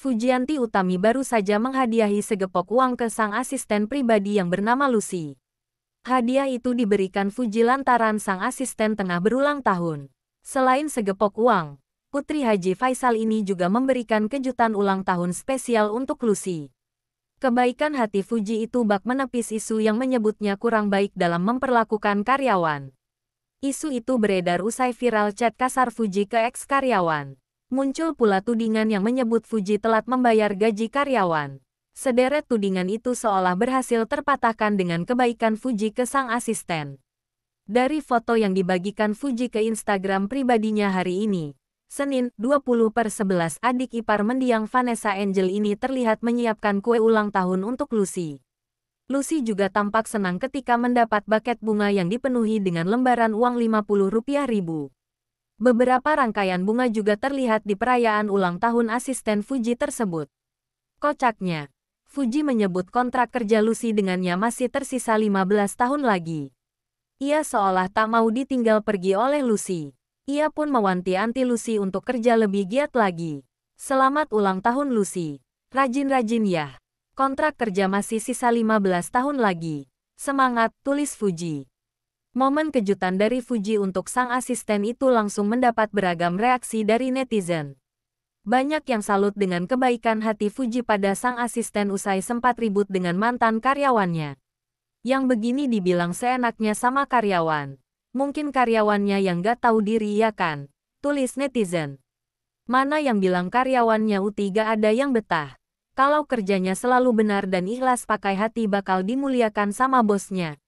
Fujianti Utami baru saja menghadiahi segepok uang ke sang asisten pribadi yang bernama Lucy. Hadiah itu diberikan Fuji lantaran sang asisten tengah berulang tahun. Selain segepok uang, Putri Haji Faisal ini juga memberikan kejutan ulang tahun spesial untuk Lucy. Kebaikan hati Fuji itu bak menepis isu yang menyebutnya kurang baik dalam memperlakukan karyawan. Isu itu beredar usai viral chat kasar Fuji ke eks karyawan. Muncul pula tudingan yang menyebut Fuji telat membayar gaji karyawan. Sederet tudingan itu seolah berhasil terpatahkan dengan kebaikan Fuji ke sang asisten. Dari foto yang dibagikan Fuji ke Instagram pribadinya hari ini, Senin, 20 per 11 adik ipar mendiang Vanessa Angel ini terlihat menyiapkan kue ulang tahun untuk Lucy. Lucy juga tampak senang ketika mendapat baket bunga yang dipenuhi dengan lembaran uang Rp50.000. Beberapa rangkaian bunga juga terlihat di perayaan ulang tahun asisten Fuji tersebut. Kocaknya, Fuji menyebut kontrak kerja Lucy dengannya masih tersisa 15 tahun lagi. Ia seolah tak mau ditinggal pergi oleh Lucy. Ia pun mewanti-anti Lucy untuk kerja lebih giat lagi. Selamat ulang tahun Lucy. Rajin-rajin ya. Kontrak kerja masih sisa 15 tahun lagi. Semangat, tulis Fuji. Momen kejutan dari Fuji untuk sang asisten itu langsung mendapat beragam reaksi dari netizen. Banyak yang salut dengan kebaikan hati Fuji pada sang asisten usai sempat ribut dengan mantan karyawannya. Yang begini dibilang seenaknya sama karyawan. Mungkin karyawannya yang gak tahu diri ya kan? Tulis netizen. Mana yang bilang karyawannya u3 ada yang betah? Kalau kerjanya selalu benar dan ikhlas pakai hati bakal dimuliakan sama bosnya.